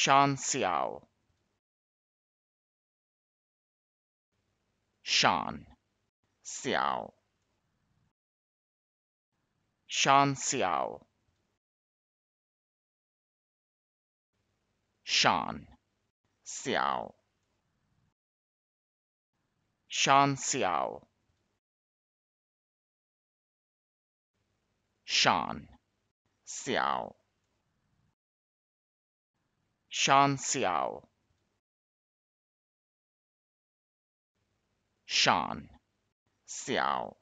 Shan Xiao. Shan Xiao. Shan Xiao. Shan Xiao. Shan Xiao. Shan Xiao. 山小，山小。